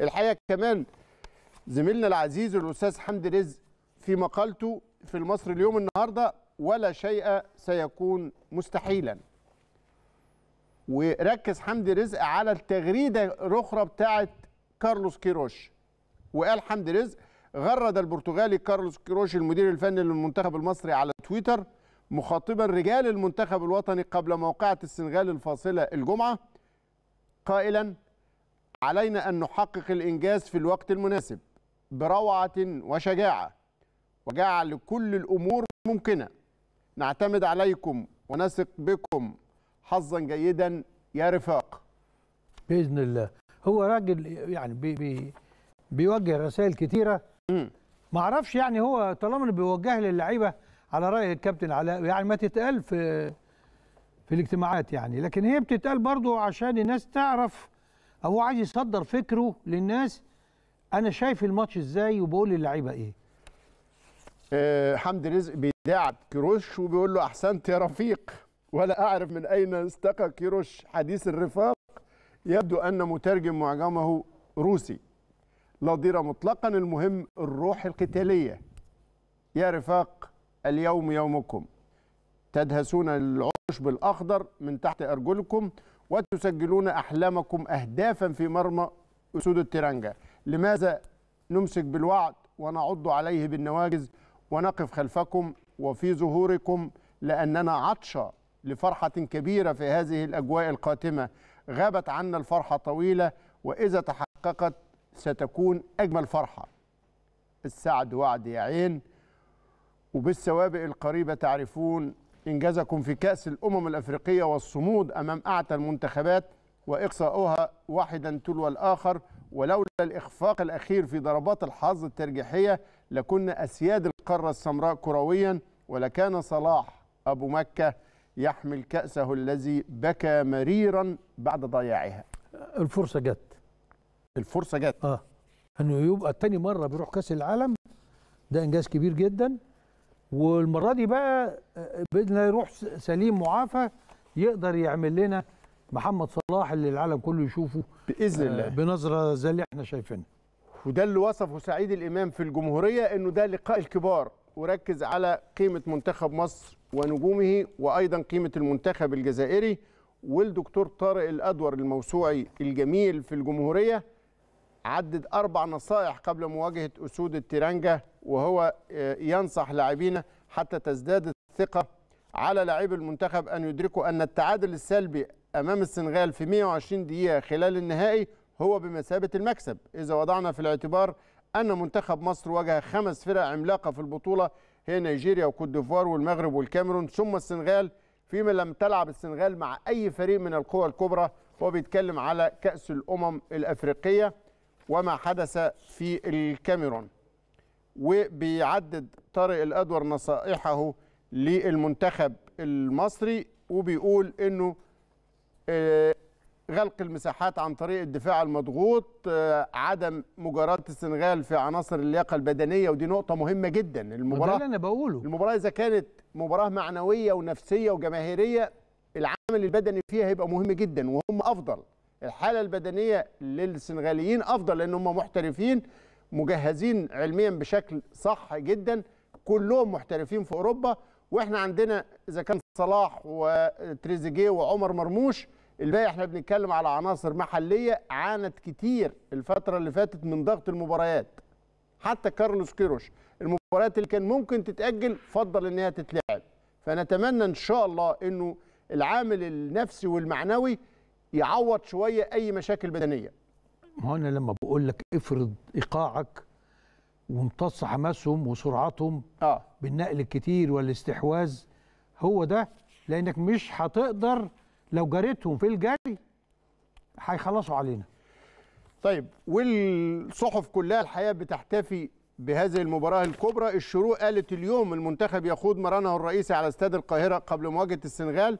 الحقيقه كمان زميلنا العزيز الاستاذ حمدي رزق في مقالته في المصري اليوم النهارده ولا شيء سيكون مستحيلا وركز حمدي رزق على التغريده الاخرى بتاعه كارلوس كيروش وقال حمدي رزق غرد البرتغالي كارلوس كيروش المدير الفني للمنتخب المصري على تويتر مخاطبا رجال المنتخب الوطني قبل موقعة السنغال الفاصلة الجمعة قائلا علينا أن نحقق الإنجاز في الوقت المناسب بروعة وشجاعة وجعل كل الأمور ممكنة نعتمد عليكم ونثق بكم حظا جيدا يا رفاق بإذن الله هو راجل يعني بي بي بيوجه رسائل كتيرة ما اعرفش يعني هو طالما بيوجهها للعيبة على رأي الكابتن علاء يعني ما تتقال في في الاجتماعات يعني لكن هي بتتقال برضو عشان الناس تعرف هو عايز يصدر فكره للناس انا شايف الماتش ازاي وبقول للعيبه ايه أه حمدي رزق بيداعب كيروش وبيقول له احسنت يا رفيق ولا اعرف من اين استقى كيروش حديث الرفاق يبدو ان مترجم معجمه روسي لا ضير مطلقا المهم الروح القتاليه يا رفاق اليوم يومكم تدهسون العشب الاخضر من تحت ارجلكم وتسجلون أحلامكم أهدافا في مرمى أسود الترنجة لماذا نمسك بالوعد ونعض عليه بالنواجز ونقف خلفكم وفي ظهوركم لأننا عطشة لفرحة كبيرة في هذه الأجواء القاتمة غابت عنا الفرحة طويلة وإذا تحققت ستكون أجمل فرحة السعد وعد يا عين وبالسوابق القريبة تعرفون إنجازكم في كأس الأمم الأفريقية والصمود أمام أعتى المنتخبات وإقصاؤها واحدا تلو الآخر ولولا الإخفاق الأخير في ضربات الحظ الترجيحية لكنا أسياد القارة السمراء كرويا ولكان صلاح أبو مكة يحمل كأسه الذي بكى مريرا بعد ضياعها الفرصة جت الفرصة جت اه انه يبقى تاني مرة بيروح كأس العالم ده انجاز كبير جدا والمره دي بقى آه، باذن الله يروح سليم معافى يقدر يعمل لنا محمد صلاح اللي العالم كله يشوفه باذن آه، الله بنظره زي اللي احنا شايفينها وده اللي وصفه سعيد الامام في الجمهوريه انه ده لقاء الكبار وركز على قيمه منتخب مصر ونجومه وايضا قيمه المنتخب الجزائري والدكتور طارق الادور الموسوعي الجميل في الجمهوريه عدد أربع نصائح قبل مواجهة أسود التيرانجا وهو آه، ينصح لاعبينا حتى تزداد الثقة على لاعبي المنتخب أن يدركوا أن التعادل السلبي أمام السنغال في 120 دقيقة خلال النهائي هو بمثابة المكسب إذا وضعنا في الاعتبار أن منتخب مصر واجه خمس فرق عملاقة في البطولة هي نيجيريا وكوت ديفوار والمغرب والكاميرون ثم السنغال فيما لم تلعب السنغال مع أي فريق من القوى الكبرى هو بيتكلم على كأس الأمم الأفريقية وما حدث في الكاميرون وبيعدد طارق الأدور نصائحه للمنتخب المصري وبيقول أنه آه، غلق المساحات عن طريق الدفاع المضغوط آه، عدم مجاراة السنغال في عناصر اللياقة البدنية ودي نقطة مهمة جدا المباراة ده اللي أنا بقوله المباراة إذا كانت مباراة معنوية ونفسية وجماهيرية العمل البدني فيها هيبقى مهم جدا وهم أفضل الحاله البدنيه للسنغاليين افضل لان هم محترفين مجهزين علميا بشكل صح جدا كلهم محترفين في اوروبا واحنا عندنا اذا كان صلاح وتريزيجيه وعمر مرموش الباقي احنا بنتكلم على عناصر محليه عانت كتير الفتره اللي فاتت من ضغط المباريات حتى كارلوس كيروش المباريات اللي كان ممكن تتاجل فضل ان هي تتلعب فنتمنى ان شاء الله انه العامل النفسي والمعنوي يعوض شويه اي مشاكل بدنيه ما انا لما بقول لك افرض ايقاعك وامتص حماسهم وسرعتهم آه. بالنقل الكتير والاستحواذ هو ده لانك مش هتقدر لو جريتهم في الجري هيخلصوا علينا طيب والصحف كلها الحقيقه بتحتفي بهذه المباراه الكبرى الشروق قالت اليوم المنتخب يخوض مرانه الرئيسي على استاد القاهره قبل مواجهه السنغال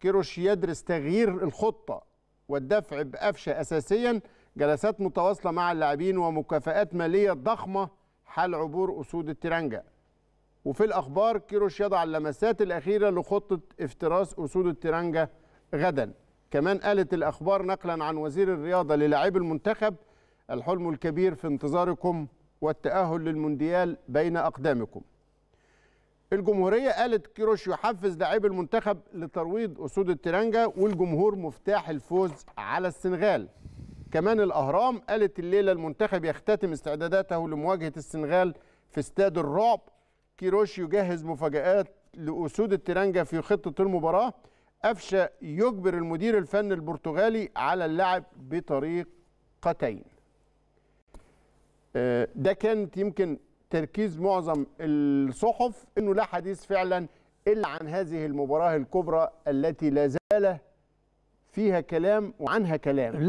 كيروش يدرس تغيير الخطه والدفع بقفشه اساسيا جلسات متواصله مع اللاعبين ومكافآت ماليه ضخمه حال عبور اسود الترنجه. وفي الاخبار كيروش يضع اللمسات الاخيره لخطه افتراس اسود الترنجه غدا. كمان قالت الاخبار نقلا عن وزير الرياضه للاعبي المنتخب الحلم الكبير في انتظاركم والتاهل للمونديال بين اقدامكم. الجمهوريه قالت كيروش يحفز لاعبي المنتخب لترويض اسود الترنجه والجمهور مفتاح الفوز على السنغال كمان الاهرام قالت الليله المنتخب يختتم استعداداته لمواجهه السنغال في استاد الرعب كيروش يجهز مفاجات لاسود الترنجه في خطه المباراه قفشه يجبر المدير الفني البرتغالي على اللعب بطريقتين آه، ده كانت يمكن تركيز معظم الصحف انه لا حديث فعلا الا عن هذه المباراه الكبرى التي لا زال فيها كلام وعنها كلام